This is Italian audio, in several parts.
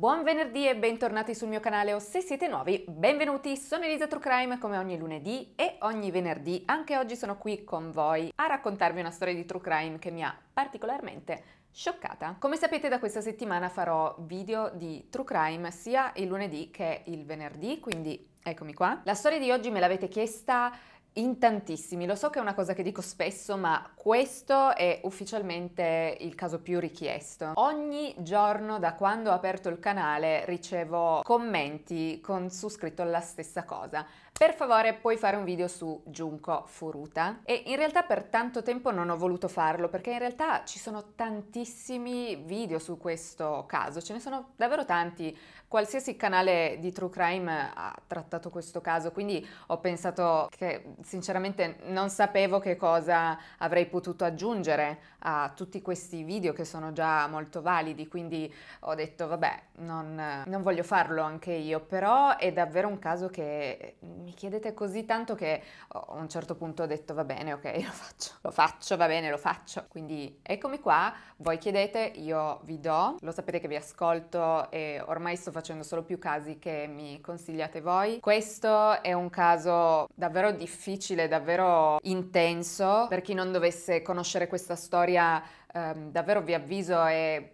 Buon venerdì e bentornati sul mio canale o se siete nuovi, benvenuti! Sono Elisa True Crime come ogni lunedì e ogni venerdì. Anche oggi sono qui con voi a raccontarvi una storia di True Crime che mi ha particolarmente scioccata. Come sapete da questa settimana farò video di True Crime sia il lunedì che il venerdì, quindi eccomi qua. La storia di oggi me l'avete chiesta in tantissimi, lo so che è una cosa che dico spesso, ma questo è ufficialmente il caso più richiesto. Ogni giorno da quando ho aperto il canale ricevo commenti con su scritto la stessa cosa. Per favore puoi fare un video su Giunco Furuta e in realtà per tanto tempo non ho voluto farlo perché in realtà ci sono tantissimi video su questo caso, ce ne sono davvero tanti, qualsiasi canale di True Crime ha trattato questo caso, quindi ho pensato che sinceramente non sapevo che cosa avrei potuto aggiungere a tutti questi video che sono già molto validi, quindi ho detto vabbè, non, non voglio farlo anche io, però è davvero un caso che mi chiedete così tanto che a un certo punto ho detto va bene, ok, lo faccio, lo faccio, va bene, lo faccio. Quindi eccomi qua, voi chiedete, io vi do, lo sapete che vi ascolto e ormai sto facendo solo più casi che mi consigliate voi. Questo è un caso davvero difficile, davvero intenso per chi non dovesse conoscere questa storia storia, ehm, davvero vi avviso, è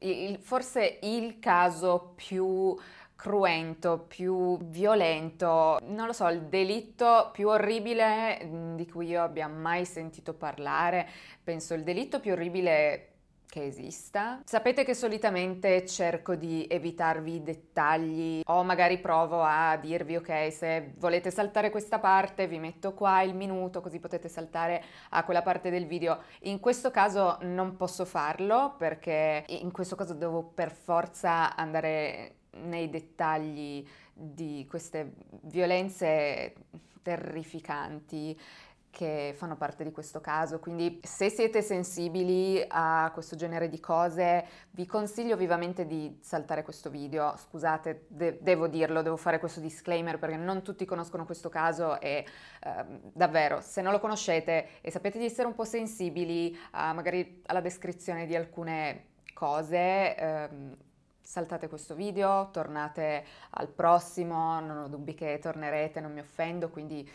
il, forse il caso più cruento, più violento, non lo so, il delitto più orribile mm, di cui io abbia mai sentito parlare, penso il delitto più orribile che esista. Sapete che solitamente cerco di evitarvi i dettagli o magari provo a dirvi ok se volete saltare questa parte vi metto qua il minuto così potete saltare a quella parte del video. In questo caso non posso farlo perché in questo caso devo per forza andare nei dettagli di queste violenze terrificanti che fanno parte di questo caso, quindi se siete sensibili a questo genere di cose vi consiglio vivamente di saltare questo video, scusate de- devo dirlo, devo fare questo disclaimer perché non tutti conoscono questo caso e eh, davvero se non lo conoscete e sapete di essere un po' sensibili a, ah, magari alla descrizione di alcune cose, ehm, saltate questo video, tornate al prossimo, non ho dubbi che tornerete, non mi offendo, quindi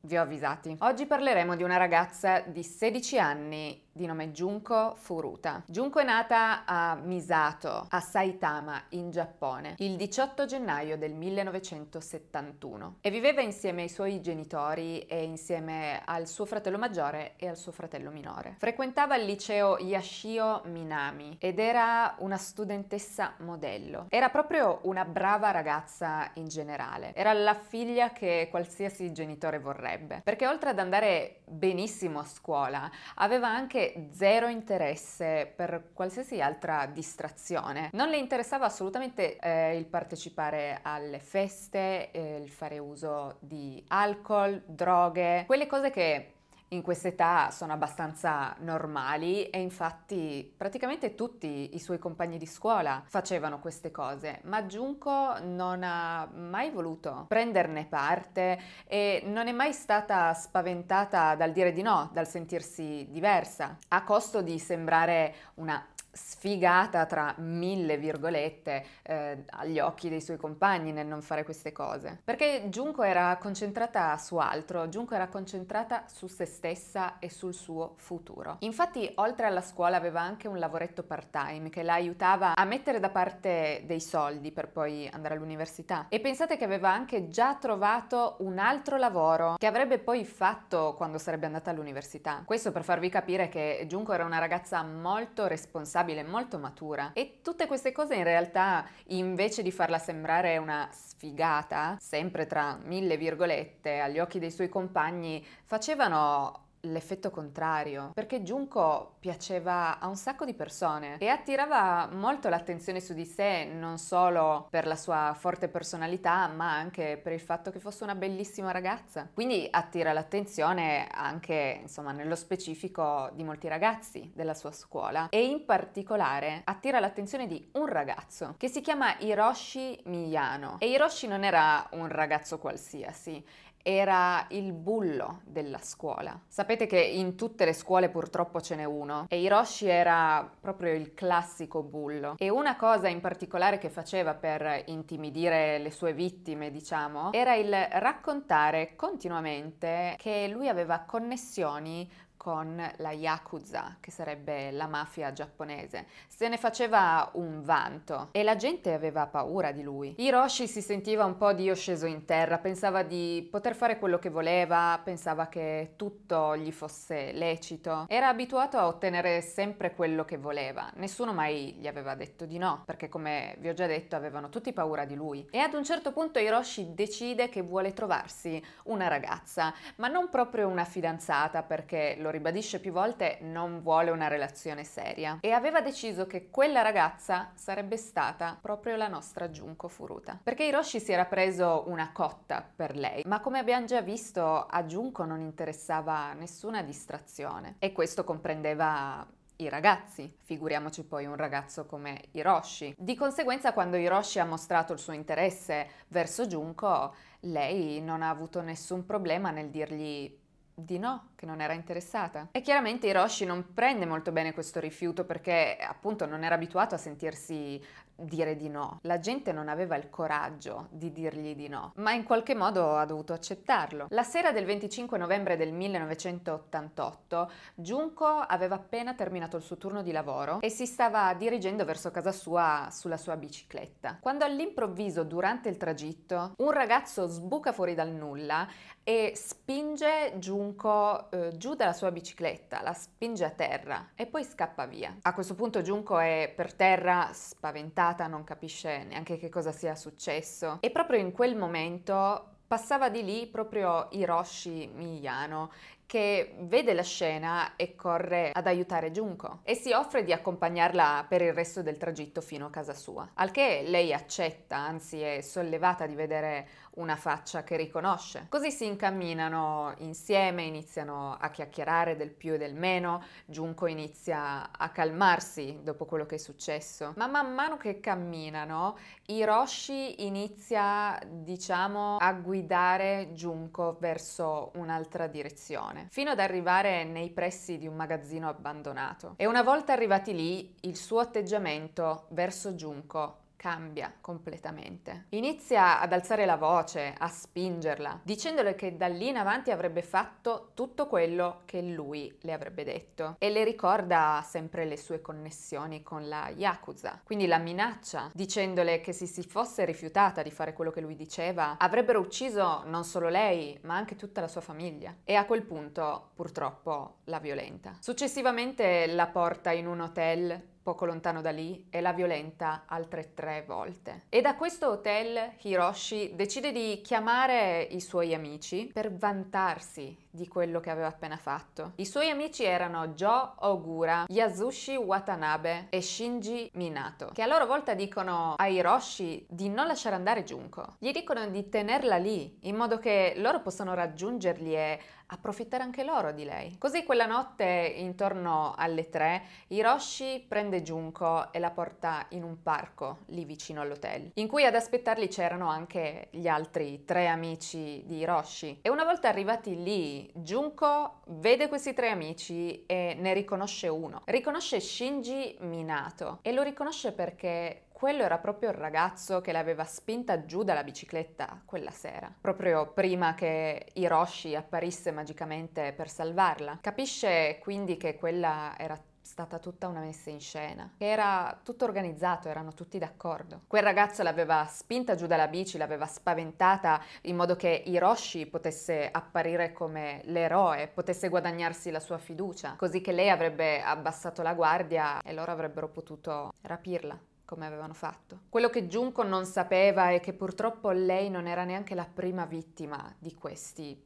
vi ho avvisati. Oggi parleremo di una ragazza di 16 anni di nome Junko Furuta. Junko è nata a Misato, a Saitama, in Giappone, il 18 gennaio del 1971 e viveva insieme ai suoi genitori e insieme al suo fratello maggiore e al suo fratello minore. Frequentava il liceo Yashio Minami ed era una studentessa modello. Era proprio una brava ragazza in generale. Era la figlia che qualsiasi genitore vorrebbe, perché oltre ad andare benissimo a scuola, aveva anche zero interesse per qualsiasi altra distrazione. Non le interessava assolutamente eh, il partecipare alle feste, eh, il fare uso di alcol, droghe, quelle cose che in quest'età sono abbastanza normali e infatti praticamente tutti i suoi compagni di scuola facevano queste cose, ma Giunco non ha mai voluto prenderne parte e non è mai stata spaventata dal dire di no, dal sentirsi diversa, a costo di sembrare una sfigata tra mille virgolette eh, agli occhi dei suoi compagni nel non fare queste cose. Perché Junko era concentrata su altro, Junko era concentrata su se stessa e sul suo futuro. Infatti oltre alla scuola aveva anche un lavoretto part-time che la aiutava a mettere da parte dei soldi per poi andare all'università. E pensate che aveva anche già trovato un altro lavoro che avrebbe poi fatto quando sarebbe andata all'università. Questo per farvi capire che Junko era una ragazza molto responsabile responsabile, molto matura. E tutte queste cose in realtà, invece di farla sembrare una sfigata, sempre tra mille virgolette, agli occhi dei suoi compagni, facevano l'effetto contrario, perché Junko piaceva a un sacco di persone e attirava molto l'attenzione su di sé, non solo per la sua forte personalità, ma anche per il fatto che fosse una bellissima ragazza. Quindi attira l'attenzione anche, insomma, nello specifico di molti ragazzi della sua scuola e in particolare attira l'attenzione di un ragazzo che si chiama Hiroshi Miyano e Hiroshi non era un ragazzo qualsiasi, era il bullo della scuola. Sapete che in tutte le scuole purtroppo ce n'è uno e Hiroshi era proprio il classico bullo. E una cosa in particolare che faceva per intimidire le sue vittime, diciamo, era il raccontare continuamente che lui aveva connessioni con la Yakuza, che sarebbe la mafia giapponese. Se ne faceva un vanto e la gente aveva paura di lui. Hiroshi si sentiva un po' Dio sceso in terra, pensava di poter fare quello che voleva, pensava che tutto gli fosse lecito. Era abituato a ottenere sempre quello che voleva. Nessuno mai gli aveva detto di no, perché come vi ho già detto avevano tutti paura di lui. E ad un certo punto Hiroshi decide che vuole trovarsi una ragazza, ma non proprio una fidanzata perché lo lo ribadisce più volte, non vuole una relazione seria e aveva deciso che quella ragazza sarebbe stata proprio la nostra Junko Furuta. Perché Hiroshi si era preso una cotta per lei, ma come abbiamo già visto a Junko non interessava nessuna distrazione e questo comprendeva i ragazzi, figuriamoci poi un ragazzo come Hiroshi. Di conseguenza quando Hiroshi ha mostrato il suo interesse verso Junko, lei non ha avuto nessun problema nel dirgli di no, che non era interessata. E chiaramente Hiroshi non prende molto bene questo rifiuto perché appunto non era abituato a sentirsi dire di no. La gente non aveva il coraggio di dirgli di no, ma in qualche modo ha dovuto accettarlo. La sera del 25 novembre del 1988, Junko aveva appena terminato il suo turno di lavoro e si stava dirigendo verso casa sua sulla sua bicicletta. Quando all'improvviso, durante il tragitto, un ragazzo sbuca fuori dal nulla e spinge Junko eh, giù dalla sua bicicletta, la spinge a terra e poi scappa via. A questo punto Junko è per terra spaventato spaventata, non capisce neanche che cosa sia successo. E proprio in quel momento passava di lì proprio Hiroshi Miyano che vede la scena e corre ad aiutare Junko e si offre di accompagnarla per il resto del tragitto fino a casa sua, al che lei accetta, anzi è sollevata di vedere una faccia che riconosce. Così si incamminano insieme, iniziano a chiacchierare del più e del meno, Giunco inizia a calmarsi dopo quello che è successo, ma man mano che camminano Hiroshi inizia, diciamo, a guidare Giunco verso un'altra direzione, fino ad arrivare nei pressi di un magazzino abbandonato. E una volta arrivati lì, il suo atteggiamento verso Giunco cambia completamente. Inizia ad alzare la voce, a spingerla, dicendole che da lì in avanti avrebbe fatto tutto quello che lui le avrebbe detto e le ricorda sempre le sue connessioni con la Yakuza, quindi la minaccia, dicendole che se si fosse rifiutata di fare quello che lui diceva, avrebbero ucciso non solo lei, ma anche tutta la sua famiglia. E a quel punto, purtroppo, la violenta. Successivamente la porta in un hotel poco lontano da lì, e la violenta altre tre volte. E da questo hotel Hiroshi decide di chiamare i suoi amici per vantarsi di quello che aveva appena fatto. I suoi amici erano Joe Ogura, Yasushi Watanabe e Shinji Minato, che a loro volta dicono a Hiroshi di non lasciare andare Junko. Gli dicono di tenerla lì, in modo che loro possano raggiungerli e approfittare anche loro di lei. Così quella notte, intorno alle tre, Hiroshi prende Junko e la porta in un parco lì vicino all'hotel, in cui ad aspettarli c'erano anche gli altri tre amici di Hiroshi. E una volta arrivati lì, Junko vede questi tre amici e ne riconosce uno. Riconosce Shinji Minato e lo riconosce perché quello era proprio il ragazzo che l'aveva spinta giù dalla bicicletta quella sera, proprio prima che Hiroshi apparisse magicamente per salvarla. Capisce quindi che quella era stata tutta una messa in scena, che era tutto organizzato, erano tutti d'accordo. Quel ragazzo l'aveva spinta giù dalla bici, l'aveva spaventata in modo che Hiroshi potesse apparire come l'eroe, potesse guadagnarsi la sua fiducia, così che lei avrebbe abbassato la guardia e loro avrebbero potuto rapirla come avevano fatto. Quello che Junko non sapeva è che purtroppo lei non era neanche la prima vittima di questi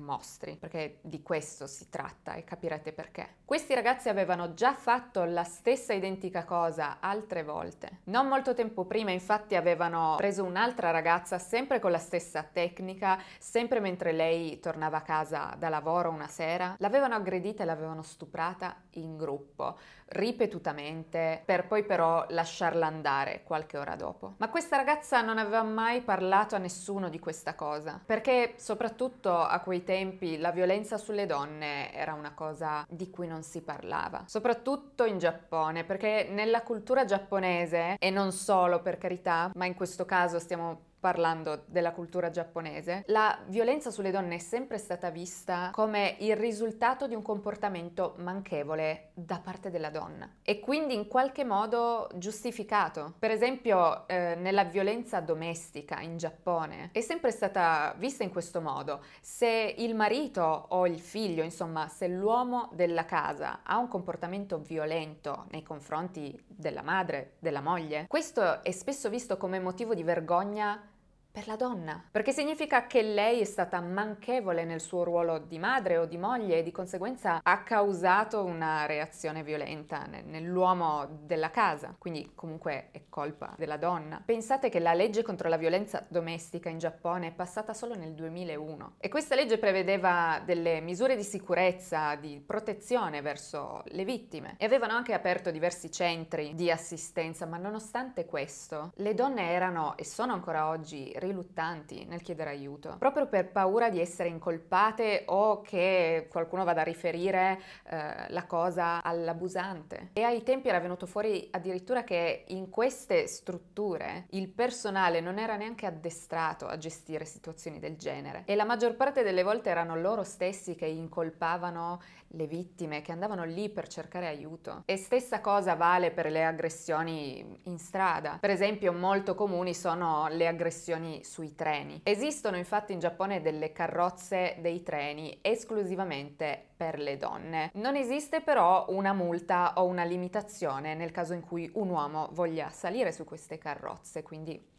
mostri, perché di questo si tratta e capirete perché. Questi ragazzi avevano già fatto la stessa identica cosa altre volte. Non molto tempo prima infatti avevano preso un'altra ragazza sempre con la stessa tecnica, sempre mentre lei tornava a casa da lavoro una sera, l'avevano aggredita e l'avevano stuprata in gruppo, ripetutamente, per poi però lasciarla andare qualche ora dopo. Ma questa ragazza non aveva mai parlato a nessuno di questa cosa, perché soprattutto a quei tempi la violenza sulle donne era una cosa di cui non si parlava, soprattutto in Giappone, perché nella cultura giapponese, e non solo per carità, ma in questo caso stiamo parlando della cultura giapponese, la violenza sulle donne è sempre stata vista come il risultato di un comportamento manchevole da parte della donna e quindi in qualche modo giustificato. Per esempio, eh, nella violenza domestica in Giappone è sempre stata vista in questo modo. Se il marito o il figlio, insomma, se l'uomo della casa ha un comportamento violento nei confronti della madre, della moglie, questo è spesso visto come motivo di vergogna per la donna, perché significa che lei è stata manchevole nel suo ruolo di madre o di moglie e di conseguenza ha causato una reazione violenta nell'uomo della casa, quindi comunque è colpa della donna. Pensate che la legge contro la violenza domestica in Giappone è passata solo nel 2001 e questa legge prevedeva delle misure di sicurezza, di protezione verso le vittime e avevano anche aperto diversi centri di assistenza, ma nonostante questo le donne erano e sono ancora oggi riluttanti nel chiedere aiuto, proprio per paura di essere incolpate o che qualcuno vada a riferire eh, la cosa all'abusante. E ai tempi era venuto fuori addirittura che in queste strutture il personale non era neanche addestrato a gestire situazioni del genere e la maggior parte delle volte erano loro stessi che incolpavano le vittime, che andavano lì per cercare aiuto. E stessa cosa vale per le aggressioni in strada. Per esempio molto comuni sono le aggressioni sui treni. Esistono infatti in Giappone delle carrozze dei treni esclusivamente per le donne. Non esiste però una multa o una limitazione nel caso in cui un uomo voglia salire su queste carrozze, quindi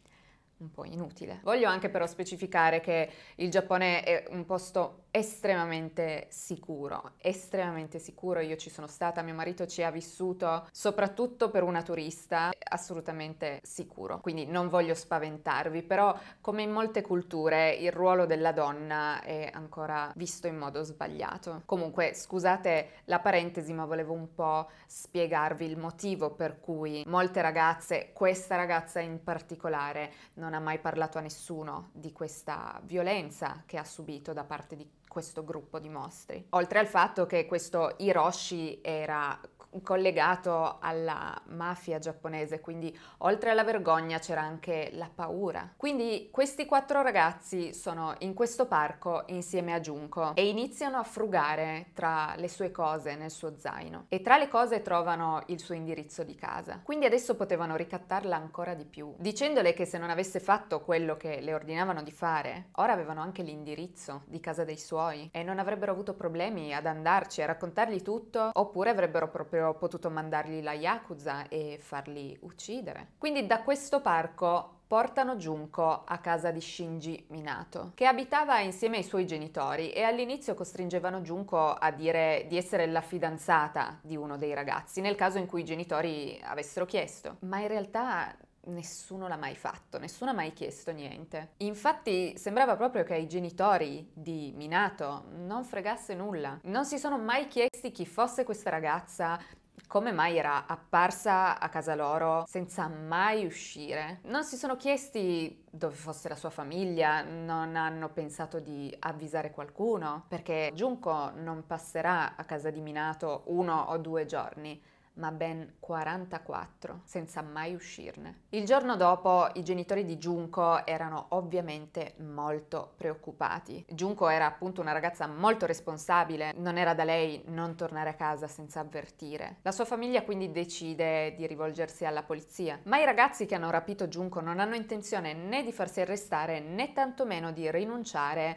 un po' inutile. Voglio anche però specificare che il Giappone è un posto estremamente sicuro, estremamente sicuro, io ci sono stata, mio marito ci ha vissuto, soprattutto per una turista, assolutamente sicuro, quindi non voglio spaventarvi, però come in molte culture il ruolo della donna è ancora visto in modo sbagliato. Comunque scusate la parentesi, ma volevo un po' spiegarvi il motivo per cui molte ragazze, questa ragazza in particolare, non ha mai parlato a nessuno di questa violenza che ha subito da parte di questo gruppo di mostri. Oltre al fatto che questo Hiroshi era collegato alla mafia giapponese, quindi oltre alla vergogna c'era anche la paura. Quindi questi quattro ragazzi sono in questo parco insieme a Junko e iniziano a frugare tra le sue cose nel suo zaino e tra le cose trovano il suo indirizzo di casa. Quindi adesso potevano ricattarla ancora di più, dicendole che se non avesse fatto quello che le ordinavano di fare, ora avevano anche l'indirizzo di casa dei suoi e non avrebbero avuto problemi ad andarci a raccontargli tutto oppure avrebbero proprio avrebbero potuto mandargli la Yakuza e farli uccidere. Quindi da questo parco portano Junko a casa di Shinji Minato, che abitava insieme ai suoi genitori e all'inizio costringevano Junko a dire di essere la fidanzata di uno dei ragazzi, nel caso in cui i genitori avessero chiesto. Ma in realtà nessuno l'ha mai fatto, nessuno ha mai chiesto niente. Infatti sembrava proprio che ai genitori di Minato non fregasse nulla. Non si sono mai chiesti chi fosse questa ragazza, come mai era apparsa a casa loro senza mai uscire. Non si sono chiesti dove fosse la sua famiglia, non hanno pensato di avvisare qualcuno, perché Junko non passerà a casa di Minato uno o due giorni ma ben 44, senza mai uscirne. Il giorno dopo i genitori di Junko erano ovviamente molto preoccupati. Junko era appunto una ragazza molto responsabile, non era da lei non tornare a casa senza avvertire. La sua famiglia quindi decide di rivolgersi alla polizia, ma i ragazzi che hanno rapito Junko non hanno intenzione né di farsi arrestare né tantomeno di rinunciare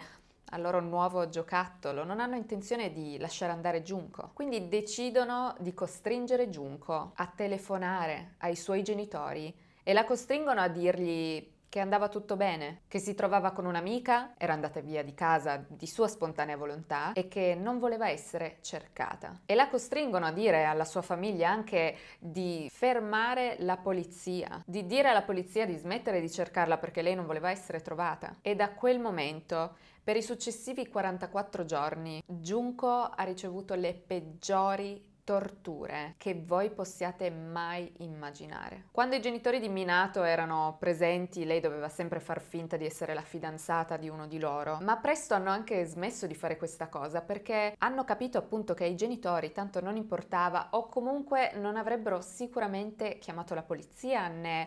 al loro nuovo giocattolo, non hanno intenzione di lasciare andare Giunco. Quindi decidono di costringere Giunco a telefonare ai suoi genitori e la costringono a dirgli che andava tutto bene, che si trovava con un'amica, era andata via di casa di sua spontanea volontà e che non voleva essere cercata. E la costringono a dire alla sua famiglia anche di fermare la polizia, di dire alla polizia di smettere di cercarla perché lei non voleva essere trovata. E da quel momento per i successivi 44 giorni, Junko ha ricevuto le peggiori torture che voi possiate mai immaginare. Quando i genitori di Minato erano presenti, lei doveva sempre far finta di essere la fidanzata di uno di loro, ma presto hanno anche smesso di fare questa cosa perché hanno capito appunto che ai genitori tanto non importava o comunque non avrebbero sicuramente chiamato la polizia né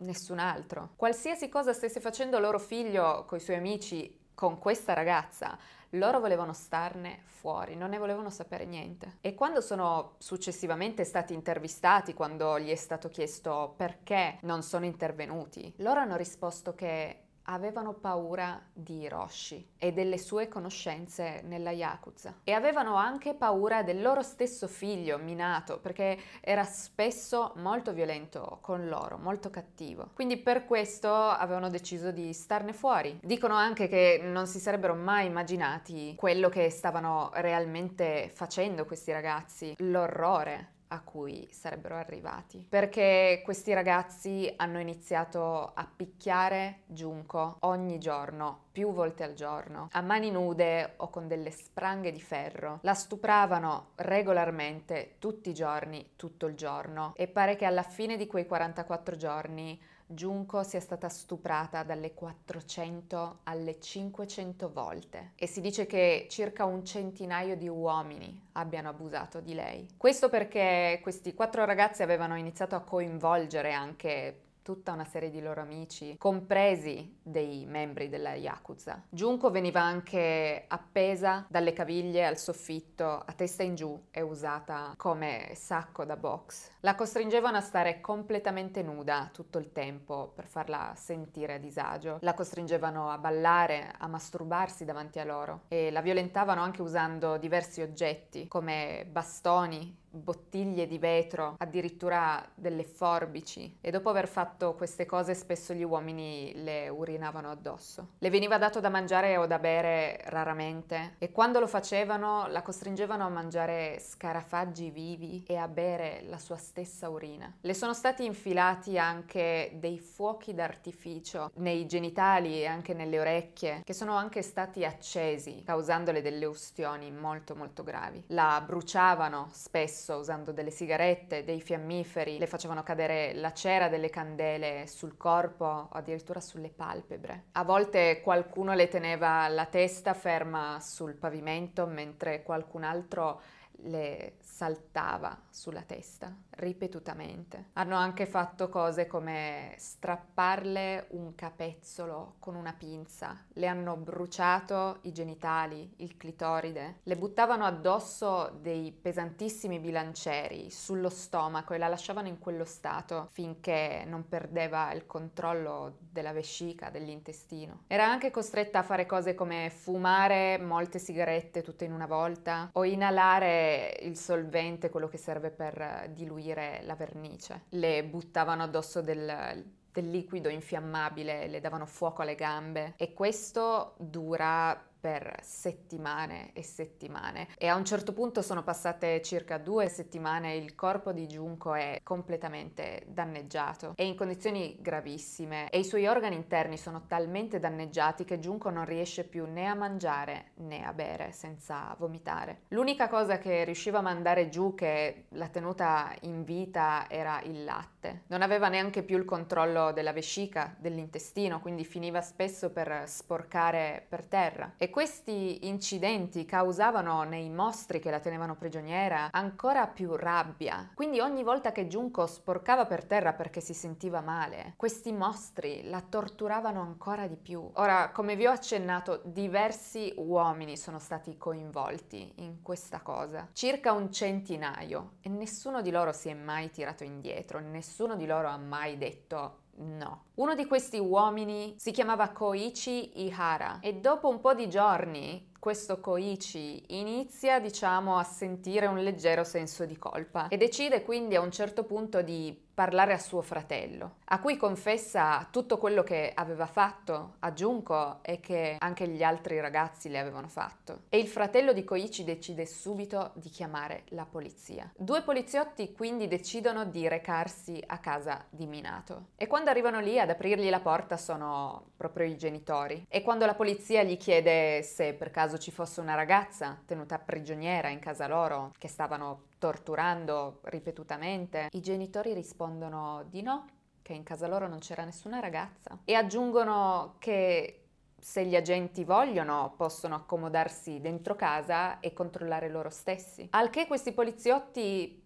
nessun altro. Qualsiasi cosa stesse facendo loro figlio con i suoi amici con questa ragazza, loro volevano starne fuori, non ne volevano sapere niente. E quando sono successivamente stati intervistati, quando gli è stato chiesto perché non sono intervenuti, loro hanno risposto che avevano paura di Hiroshi e delle sue conoscenze nella Yakuza e avevano anche paura del loro stesso figlio Minato perché era spesso molto violento con loro, molto cattivo. Quindi per questo avevano deciso di starne fuori. Dicono anche che non si sarebbero mai immaginati quello che stavano realmente facendo questi ragazzi, l'orrore a cui sarebbero arrivati. Perché questi ragazzi hanno iniziato a picchiare Giunco ogni giorno, più volte al giorno, a mani nude o con delle spranghe di ferro. La stupravano regolarmente tutti i giorni, tutto il giorno e pare che alla fine di quei 44 giorni Giunco sia stata stuprata dalle 400 alle 500 volte e si dice che circa un centinaio di uomini abbiano abusato di lei. Questo perché questi quattro ragazzi avevano iniziato a coinvolgere anche tutta una serie di loro amici, compresi dei membri della Yakuza. Junko veniva anche appesa dalle caviglie al soffitto, a testa in giù e usata come sacco da box. La costringevano a stare completamente nuda tutto il tempo per farla sentire a disagio. La costringevano a ballare, a masturbarsi davanti a loro e la violentavano anche usando diversi oggetti come bastoni, bottiglie di vetro, addirittura delle forbici e dopo aver fatto queste cose spesso gli uomini le urinavano addosso. Le veniva dato da mangiare o da bere raramente e quando lo facevano la costringevano a mangiare scarafaggi vivi e a bere la sua stessa urina. Le sono stati infilati anche dei fuochi d'artificio nei genitali e anche nelle orecchie che sono anche stati accesi causandole delle ustioni molto molto gravi. La bruciavano spesso cesso usando delle sigarette, dei fiammiferi, le facevano cadere la cera delle candele sul corpo o addirittura sulle palpebre. A volte qualcuno le teneva la testa ferma sul pavimento mentre qualcun altro le saltava sulla testa ripetutamente. Hanno anche fatto cose come strapparle un capezzolo con una pinza, le hanno bruciato i genitali, il clitoride, le buttavano addosso dei pesantissimi bilancieri sullo stomaco e la lasciavano in quello stato finché non perdeva il controllo della vescica, dell'intestino. Era anche costretta a fare cose come fumare molte sigarette tutte in una volta o inalare il solvente solvente, quello che serve per diluire la vernice. Le buttavano addosso del, del liquido infiammabile, le davano fuoco alle gambe e questo dura per settimane e settimane e a un certo punto sono passate circa due settimane il corpo di Junko è completamente danneggiato è in condizioni gravissime e i suoi organi interni sono talmente danneggiati che Junko non riesce più né a mangiare né a bere senza vomitare. L'unica cosa che riusciva a mandare giù che l'ha tenuta in vita era il latte. Non aveva neanche più il controllo della vescica, dell'intestino, quindi finiva spesso per sporcare per terra e questi incidenti causavano nei mostri che la tenevano prigioniera ancora più rabbia. Quindi ogni volta che Junko sporcava per terra perché si sentiva male, questi mostri la torturavano ancora di più. Ora, come vi ho accennato, diversi uomini sono stati coinvolti in questa cosa, circa un centinaio, e nessuno di loro si è mai tirato indietro, nessuno di loro ha mai detto No. Uno di questi uomini si chiamava Koichi Ihara e dopo un po' di giorni questo Koichi inizia, diciamo, a sentire un leggero senso di colpa e decide quindi a un certo punto di parlare a suo fratello, a cui confessa tutto quello che aveva fatto a Junko e che anche gli altri ragazzi le avevano fatto. E il fratello di Koichi decide subito di chiamare la polizia. Due poliziotti quindi decidono di recarsi a casa di Minato. E quando arrivano lì ad aprirgli la porta sono proprio i genitori. E quando la polizia gli chiede se per caso ci fosse una ragazza tenuta prigioniera in casa loro, che stavano torturando ripetutamente, i genitori rispondono di no, che in casa loro non c'era nessuna ragazza e aggiungono che se gli agenti vogliono possono accomodarsi dentro casa e controllare loro stessi. Al che questi poliziotti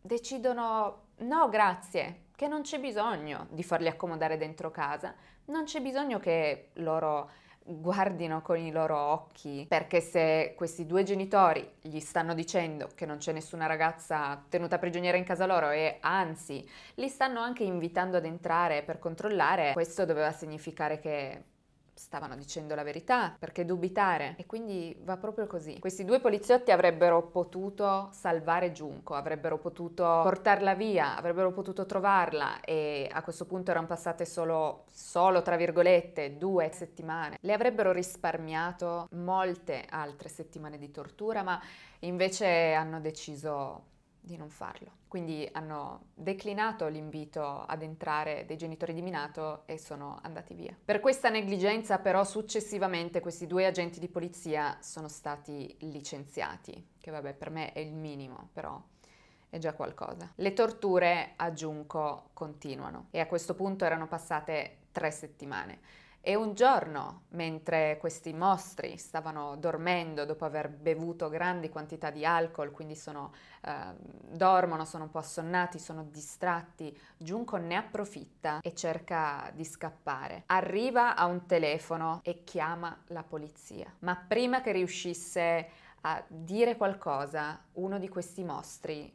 decidono no grazie, che non c'è bisogno di farli accomodare dentro casa, non c'è bisogno che loro guardino con i loro occhi, perché se questi due genitori gli stanno dicendo che non c'è nessuna ragazza tenuta prigioniera in casa loro e anzi li stanno anche invitando ad entrare per controllare, questo doveva significare che stavano dicendo la verità, perché dubitare? E quindi va proprio così. Questi due poliziotti avrebbero potuto salvare Giunco, avrebbero potuto portarla via, avrebbero potuto trovarla e a questo punto erano passate solo, solo tra virgolette, due settimane. Le avrebbero risparmiato molte altre settimane di tortura, ma invece hanno deciso di non farlo. Quindi hanno declinato l'invito ad entrare dei genitori di Minato e sono andati via. Per questa negligenza però successivamente questi due agenti di polizia sono stati licenziati, che vabbè per me è il minimo però è già qualcosa. Le torture a Giunco continuano e a questo punto erano passate tre settimane. E un giorno, mentre questi mostri stavano dormendo dopo aver bevuto grandi quantità di alcol, quindi sono, eh, dormono, sono un po' assonnati, sono distratti, Junko ne approfitta e cerca di scappare. Arriva a un telefono e chiama la polizia. Ma prima che riuscisse a dire qualcosa, uno di questi mostri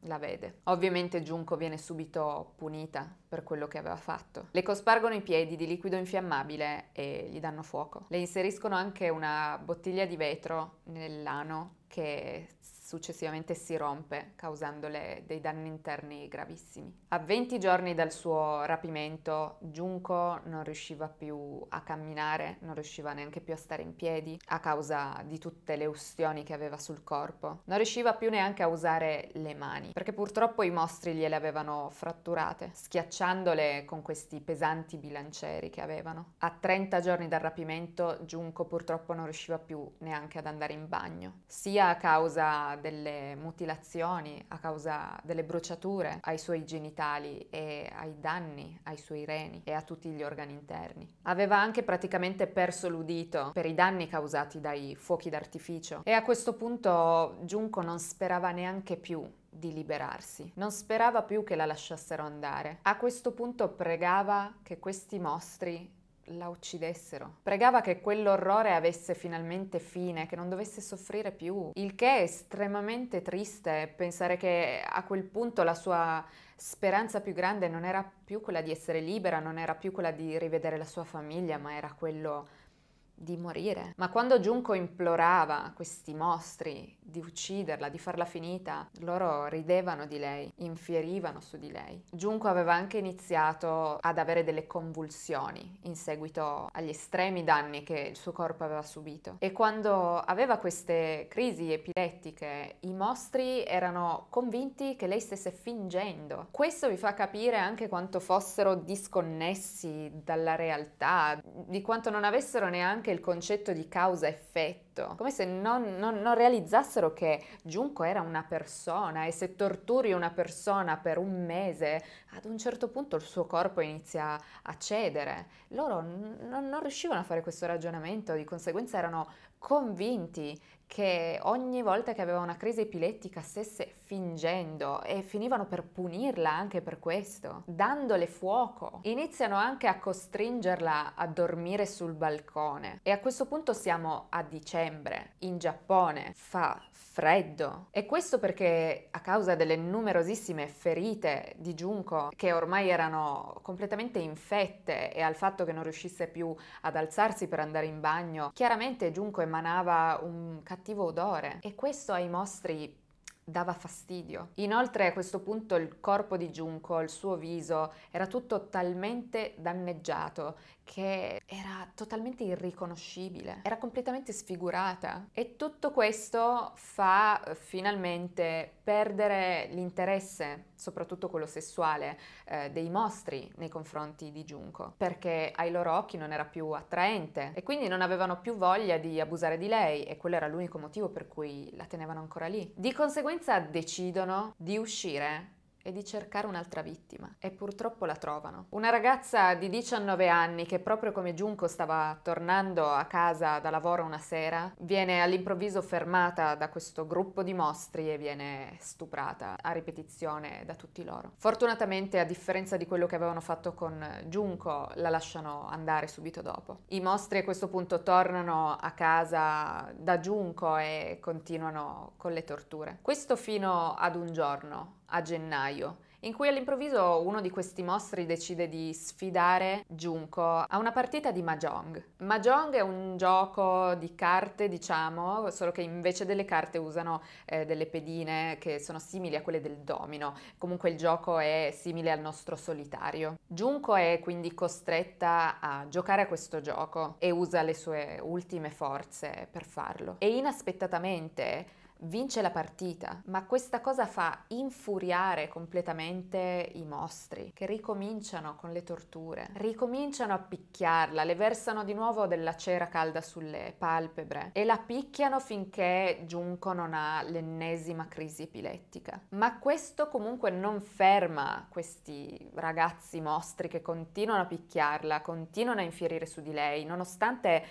la vede. Ovviamente Giunco viene subito punita per quello che aveva fatto. Le cospargono i piedi di liquido infiammabile e gli danno fuoco. Le inseriscono anche una bottiglia di vetro nell'ano che successivamente si rompe causandole dei danni interni gravissimi. A 20 giorni dal suo rapimento Junko non riusciva più a camminare, non riusciva neanche più a stare in piedi a causa di tutte le ustioni che aveva sul corpo, non riusciva più neanche a usare le mani perché purtroppo i mostri gliele avevano fratturate, schiacciandole con questi pesanti bilancieri che avevano. A 30 giorni dal rapimento Junko purtroppo non riusciva più neanche ad andare in bagno, sia a causa delle mutilazioni, a causa delle bruciature ai suoi genitali e ai danni ai suoi reni e a tutti gli organi interni. Aveva anche praticamente perso l'udito per i danni causati dai fuochi d'artificio e a questo punto Giunco non sperava neanche più di liberarsi. Non sperava più che la lasciassero andare. A questo punto pregava che questi mostri la uccidessero. Pregava che quell'orrore avesse finalmente fine, che non dovesse soffrire più, il che è estremamente triste pensare che a quel punto la sua speranza più grande non era più quella di essere libera, non era più quella di rivedere la sua famiglia, ma era quello di morire. Ma quando Junko implorava a questi mostri di ucciderla, di farla finita, loro ridevano di lei, infierivano su di lei. Junko aveva anche iniziato ad avere delle convulsioni in seguito agli estremi danni che il suo corpo aveva subito. E quando aveva queste crisi epilettiche, i mostri erano convinti che lei stesse fingendo. Questo vi fa capire anche quanto fossero disconnessi dalla realtà, di quanto non avessero neanche anche il concetto di causa-effetto, come se non, non, non realizzassero che Giunco era una persona e se torturi una persona per un mese, ad un certo punto il suo corpo inizia a cedere. Loro n- non riuscivano a fare questo ragionamento, di conseguenza erano convinti che ogni volta che aveva una crisi epilettica stesse fingendo e finivano per punirla anche per questo, dandole fuoco. Iniziano anche a costringerla a dormire sul balcone. E a questo punto siamo a dicembre, in Giappone, fa freddo. E questo perché a causa delle numerosissime ferite di Junko, che ormai erano completamente infette e al fatto che non riuscisse più ad alzarsi per andare in bagno, chiaramente Junko emanava un cattivo odore e questo ai mostri dava fastidio. Inoltre a questo punto il corpo di Junko, il suo viso, era tutto talmente danneggiato che era totalmente irriconoscibile, era completamente sfigurata e tutto questo fa eh, finalmente perdere l'interesse, soprattutto quello sessuale, eh, dei mostri nei confronti di Junko, perché ai loro occhi non era più attraente e quindi non avevano più voglia di abusare di lei e quello era l'unico motivo per cui la tenevano ancora lì. Di conseguenza decidono di uscire e di cercare un'altra vittima. E purtroppo la trovano. Una ragazza di 19 anni che proprio come Giunco stava tornando a casa da lavoro una sera, viene all'improvviso fermata da questo gruppo di mostri e viene stuprata a ripetizione da tutti loro. Fortunatamente, a differenza di quello che avevano fatto con Giunco, la lasciano andare subito dopo. I mostri a questo punto tornano a casa da Giunco e continuano con le torture. Questo fino ad un giorno a gennaio, in cui all'improvviso uno di questi mostri decide di sfidare Junko a una partita di Mahjong. Mahjong è un gioco di carte, diciamo, solo che invece delle carte usano eh, delle pedine che sono simili a quelle del domino. Comunque il gioco è simile al nostro solitario. Junko è quindi costretta a giocare a questo gioco e usa le sue ultime forze per farlo. E inaspettatamente vince la partita, ma questa cosa fa infuriare completamente i mostri che ricominciano con le torture, ricominciano a picchiarla, le versano di nuovo della cera calda sulle palpebre e la picchiano finché Giunco non ha l'ennesima crisi epilettica. Ma questo comunque non ferma questi ragazzi mostri che continuano a picchiarla, continuano a infierire su di lei, nonostante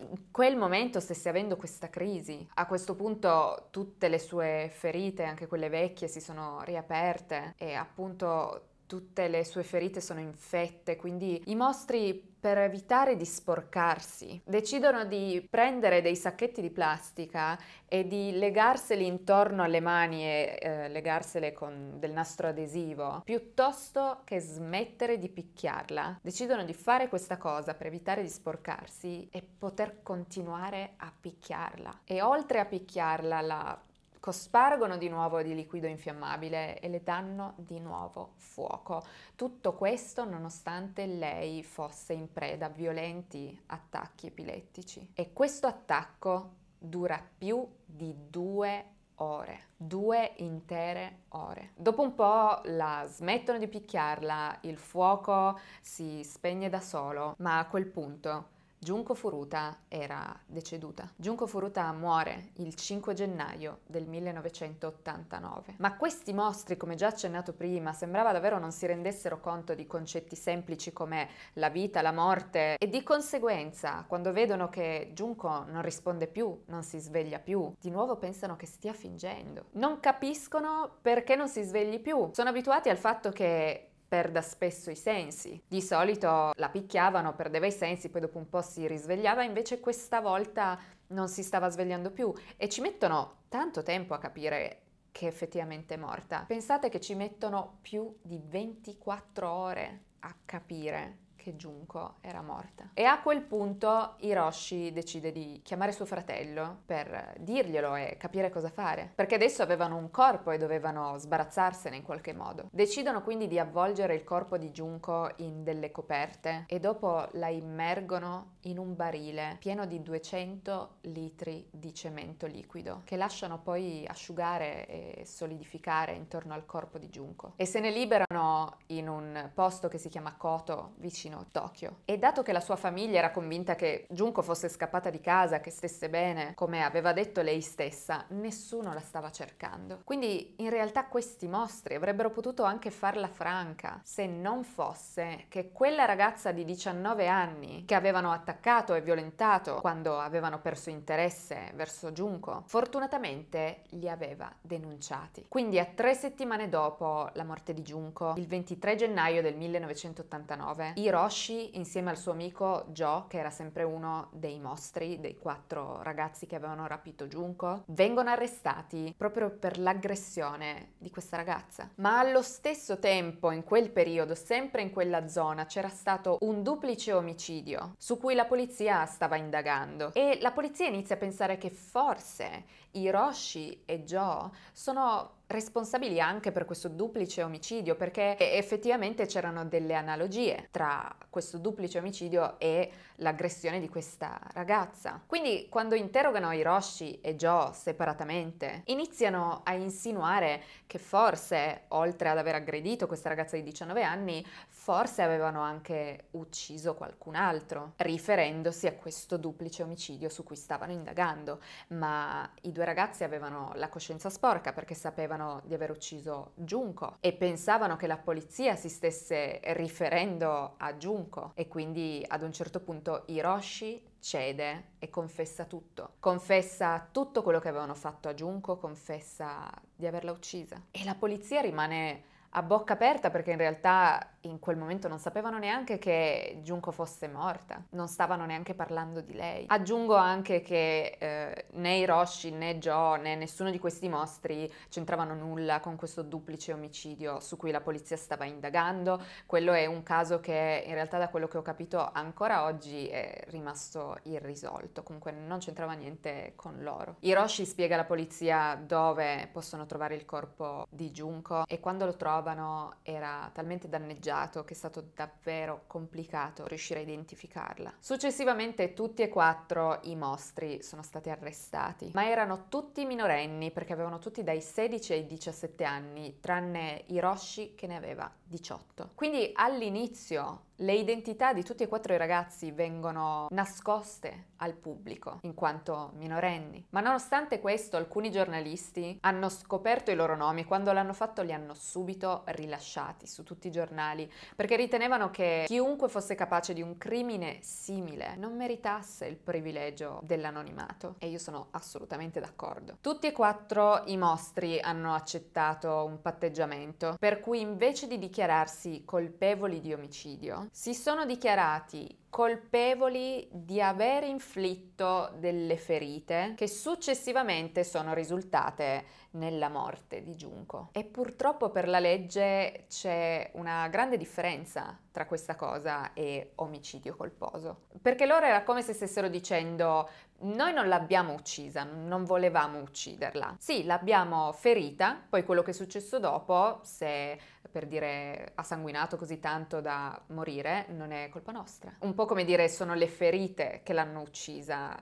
in quel momento stesse avendo questa crisi. A questo punto tutte le sue ferite, anche quelle vecchie, si sono riaperte e appunto tutte le sue ferite sono infette, quindi i mostri per evitare di sporcarsi decidono di prendere dei sacchetti di plastica e di legarseli intorno alle mani e eh, legarsele con del nastro adesivo piuttosto che smettere di picchiarla. Decidono di fare questa cosa per evitare di sporcarsi e poter continuare a picchiarla. E oltre a picchiarla la cospargono di nuovo di liquido infiammabile e le danno di nuovo fuoco. Tutto questo nonostante lei fosse in preda a violenti attacchi epilettici. E questo attacco dura più di due ore, due intere ore. Dopo un po' la smettono di picchiarla, il fuoco si spegne da solo, ma a quel punto Junko Furuta era deceduta. Junko Furuta muore il 5 gennaio del 1989. Ma questi mostri, come già accennato prima, sembrava davvero non si rendessero conto di concetti semplici come la vita, la morte e di conseguenza, quando vedono che Junko non risponde più, non si sveglia più, di nuovo pensano che stia fingendo. Non capiscono perché non si svegli più. Sono abituati al fatto che perda spesso i sensi. Di solito la picchiavano, perdeva i sensi, poi dopo un po' si risvegliava, invece questa volta non si stava svegliando più e ci mettono tanto tempo a capire che è effettivamente morta. Pensate che ci mettono più di 24 ore a capire che Junko era morta. E a quel punto Hiroshi decide di chiamare suo fratello per dirglielo e capire cosa fare, perché adesso avevano un corpo e dovevano sbarazzarsene in qualche modo. Decidono quindi di avvolgere il corpo di Junko in delle coperte e dopo la immergono in un barile pieno di 200 litri di cemento liquido che lasciano poi asciugare e solidificare intorno al corpo di Junko e se ne liberano in un posto che si chiama Koto vicino vicino Tokyo. E dato che la sua famiglia era convinta che Junko fosse scappata di casa, che stesse bene, come aveva detto lei stessa, nessuno la stava cercando. Quindi in realtà questi mostri avrebbero potuto anche farla franca se non fosse che quella ragazza di 19 anni che avevano attaccato e violentato quando avevano perso interesse verso Junko, fortunatamente li aveva denunciati. Quindi a tre settimane dopo la morte di Junko, il 23 gennaio del 1989, Hiro Hiroshi, insieme al suo amico Joe, che era sempre uno dei mostri, dei quattro ragazzi che avevano rapito Junko, vengono arrestati proprio per l'aggressione di questa ragazza. Ma allo stesso tempo, in quel periodo, sempre in quella zona, c'era stato un duplice omicidio su cui la polizia stava indagando e la polizia inizia a pensare che forse Hiroshi e Joe sono responsabili anche per questo duplice omicidio perché effettivamente c'erano delle analogie tra questo duplice omicidio e l'aggressione di questa ragazza. Quindi quando interrogano Hiroshi e Joe separatamente, iniziano a insinuare che forse, oltre ad aver aggredito questa ragazza di 19 anni, forse avevano anche ucciso qualcun altro, riferendosi a questo duplice omicidio su cui stavano indagando. Ma i due ragazzi avevano la coscienza sporca perché sapevano di aver ucciso Junko e pensavano che la polizia si stesse riferendo a Junko e quindi ad un certo punto punto Hiroshi cede e confessa tutto. Confessa tutto quello che avevano fatto a Junko, confessa di averla uccisa. E la polizia rimane a bocca aperta perché in realtà in quel momento non sapevano neanche che Junko fosse morta, non stavano neanche parlando di lei. Aggiungo anche che eh, né Hiroshi né Joe né nessuno di questi mostri c'entravano nulla con questo duplice omicidio su cui la polizia stava indagando. Quello è un caso che in realtà da quello che ho capito ancora oggi è rimasto irrisolto, comunque non c'entrava niente con loro. Hiroshi spiega alla polizia dove possono trovare il corpo di Junko e quando lo trovano probano era talmente danneggiato che è stato davvero complicato riuscire a identificarla. Successivamente tutti e quattro i mostri sono stati arrestati, ma erano tutti minorenni perché avevano tutti dai 16 ai 17 anni, tranne Hiroshi che ne aveva 18. Quindi all'inizio le identità di tutti e quattro i ragazzi vengono nascoste al pubblico, in quanto minorenni. Ma nonostante questo, alcuni giornalisti hanno scoperto i loro nomi, quando l'hanno fatto li hanno subito rilasciati su tutti i giornali, perché ritenevano che chiunque fosse capace di un crimine simile non meritasse il privilegio dell'anonimato. E io sono assolutamente d'accordo. Tutti e quattro i mostri hanno accettato un patteggiamento, per cui invece di dichiararsi colpevoli di omicidio, si sono dichiarati colpevoli di aver inflitto delle ferite che successivamente sono risultate nella morte di Giunco. E purtroppo per la legge c'è una grande differenza tra questa cosa e omicidio colposo, perché loro era come se stessero dicendo noi non l'abbiamo uccisa, non volevamo ucciderla. Sì, l'abbiamo ferita, poi quello che è successo dopo, se per dire ha sanguinato così tanto da morire, non è colpa nostra. Un po po' come dire sono le ferite che l'hanno uccisa,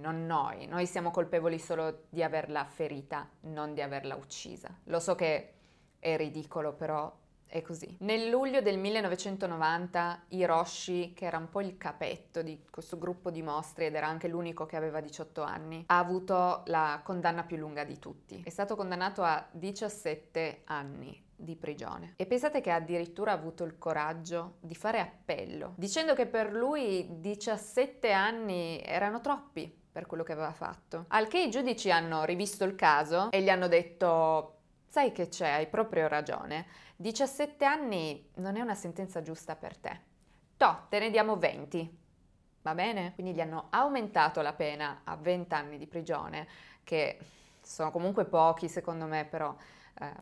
non noi. Noi siamo colpevoli solo di averla ferita, non di averla uccisa. Lo so che è ridicolo, però è così. Nel luglio del 1990 Hiroshi, che era un po' il capetto di questo gruppo di mostri ed era anche l'unico che aveva 18 anni, ha avuto la condanna più lunga di tutti. È stato condannato a 17 anni di prigione. E pensate che ha addirittura avuto il coraggio di fare appello, dicendo che per lui 17 anni erano troppi per quello che aveva fatto. Al che i giudici hanno rivisto il caso e gli hanno detto Sai che c'è, hai proprio ragione. 17 anni non è una sentenza giusta per te. To, te ne diamo 20. Va bene? Quindi gli hanno aumentato la pena a 20 anni di prigione, che sono comunque pochi secondo me, però eh,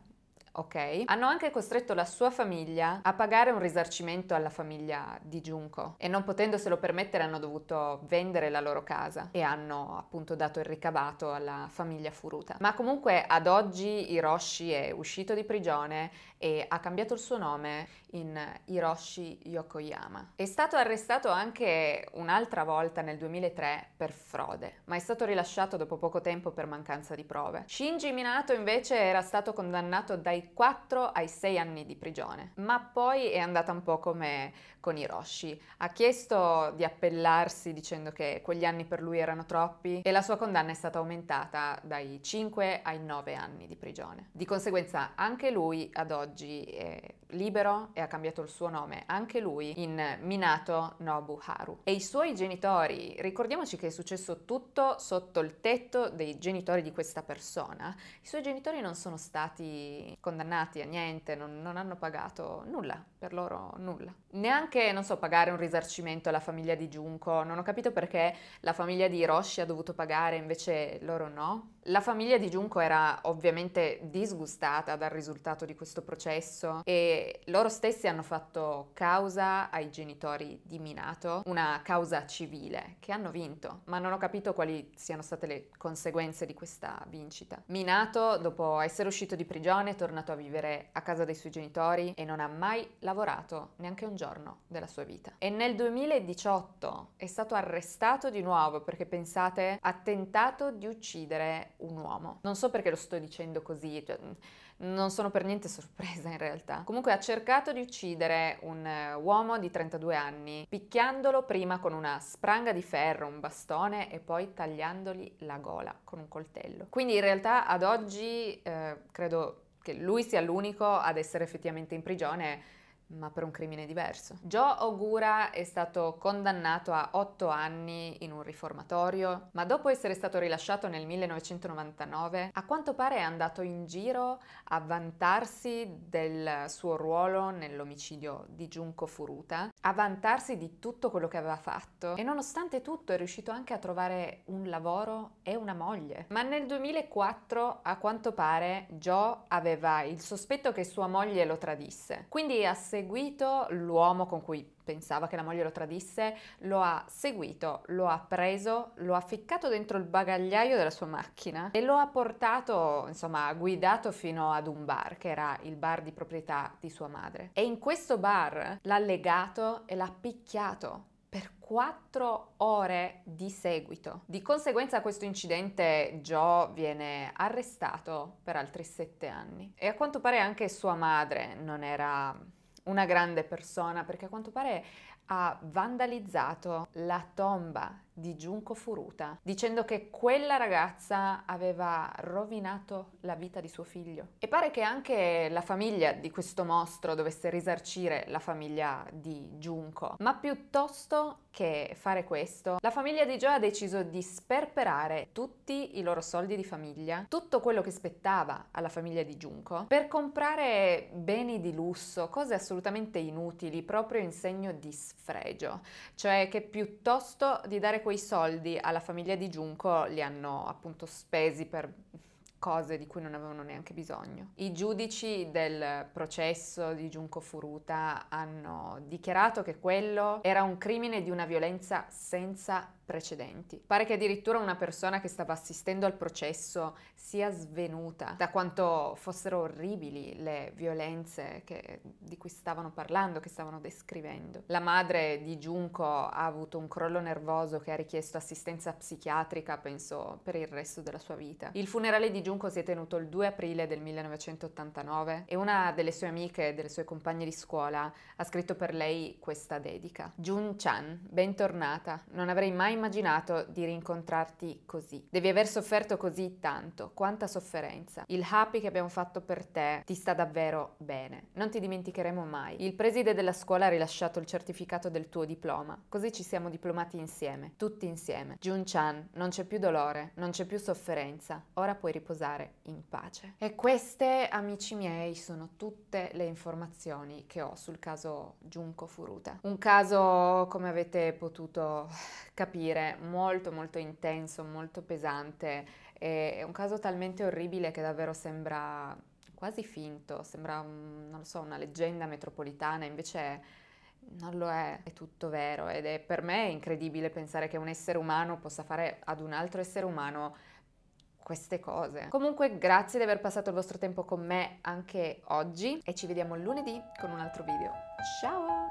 ok? Hanno anche costretto la sua famiglia a pagare un risarcimento alla famiglia di Junko e non potendoselo permettere hanno dovuto vendere la loro casa e hanno appunto dato il ricavato alla famiglia Furuta. Ma comunque ad oggi Hiroshi è uscito di prigione e ha cambiato il suo nome in Hiroshi Yokoyama. È stato arrestato anche un'altra volta nel 2003 per frode, ma è stato rilasciato dopo poco tempo per mancanza di prove. Shinji Minato invece era stato condannato dai 4 ai 6 anni di prigione, ma poi è andata un po' come con Hiroshi. Ha chiesto di appellarsi dicendo che quegli anni per lui erano troppi e la sua condanna è stata aumentata dai 5 ai 9 anni di prigione. Di conseguenza anche lui ad oggi è libero e ha cambiato il suo nome, anche lui in Minato Nobu Haru. E i suoi genitori, ricordiamoci che è successo tutto sotto il tetto dei genitori di questa persona, i suoi genitori non sono stati condannati condannati a niente, non, non hanno pagato nulla, per loro nulla neanche, non so, pagare un risarcimento alla famiglia di Giunco. Non ho capito perché la famiglia di Hiroshi ha dovuto pagare, invece loro no. La famiglia di Giunco era ovviamente disgustata dal risultato di questo processo e loro stessi hanno fatto causa ai genitori di Minato, una causa civile che hanno vinto, ma non ho capito quali siano state le conseguenze di questa vincita. Minato, dopo essere uscito di prigione, è tornato a vivere a casa dei suoi genitori e non ha mai lavorato neanche un giorno giorno della sua vita. E nel 2018 è stato arrestato di nuovo perché pensate ha tentato di uccidere un uomo. Non so perché lo sto dicendo così, cioè, non sono per niente sorpresa in realtà. Comunque ha cercato di uccidere un eh, uomo di 32 anni picchiandolo prima con una spranga di ferro, un bastone e poi tagliandogli la gola con un coltello. Quindi in realtà ad oggi eh, credo che lui sia l'unico ad essere effettivamente in prigione ma per un crimine diverso. Joe Ogura è stato condannato a 8 anni in un riformatorio, ma dopo essere stato rilasciato nel 1999, a quanto pare è andato in giro a vantarsi del suo ruolo nell'omicidio di Junko Furuta a vantarsi di tutto quello che aveva fatto e nonostante tutto è riuscito anche a trovare un lavoro e una moglie. Ma nel 2004, a quanto pare, Joe aveva il sospetto che sua moglie lo tradisse. Quindi ha seguito l'uomo con cui pensava che la moglie lo tradisse, lo ha seguito, lo ha preso, lo ha ficcato dentro il bagagliaio della sua macchina e lo ha portato, insomma, guidato fino ad un bar che era il bar di proprietà di sua madre. E in questo bar l'ha legato e l'ha picchiato per quattro ore di seguito. Di conseguenza a questo incidente Joe viene arrestato per altri sette anni e a quanto pare anche sua madre non era una grande persona perché a quanto pare ha vandalizzato la tomba di Junko Furuta, dicendo che quella ragazza aveva rovinato la vita di suo figlio. E pare che anche la famiglia di questo mostro dovesse risarcire la famiglia di Junko, ma piuttosto che fare questo, la famiglia di Joe ha deciso di sperperare tutti i loro soldi di famiglia, tutto quello che spettava alla famiglia di Junko, per comprare beni di lusso, cose assolutamente inutili, proprio in segno di sfregio, cioè che piuttosto di dare quei soldi alla famiglia di Giunco li hanno appunto spesi per cose di cui non avevano neanche bisogno. I giudici del processo di Giunco Furuta hanno dichiarato che quello era un crimine di una violenza senza precedenti. Pare che addirittura una persona che stava assistendo al processo sia svenuta da quanto fossero orribili le violenze che, di cui stavano parlando, che stavano descrivendo. La madre di Junko ha avuto un crollo nervoso che ha richiesto assistenza psichiatrica, penso, per il resto della sua vita. Il funerale di Junko si è tenuto il 2 aprile del 1989 e una delle sue amiche, delle sue compagne di scuola, ha scritto per lei questa dedica. Jun Chan, bentornata, non avrei mai immaginato di rincontrarti così. Devi aver sofferto così tanto, quanta sofferenza. Il happy che abbiamo fatto per te ti sta davvero bene. Non ti dimenticheremo mai. Il preside della scuola ha rilasciato il certificato del tuo diploma, così ci siamo diplomati insieme, tutti insieme. Jun Chan, non c'è più dolore, non c'è più sofferenza, ora puoi riposare in pace. E queste, amici miei, sono tutte le informazioni che ho sul caso Junko Furuta. Un caso, come avete potuto capire, dire molto molto intenso, molto pesante, è un caso talmente orribile che davvero sembra quasi finto, sembra un, so, una leggenda metropolitana, invece non lo è, è tutto vero ed è per me incredibile pensare che un essere umano possa fare ad un altro essere umano queste cose. Comunque grazie di aver passato il vostro tempo con me anche oggi e ci vediamo lunedì con un altro video. Ciao!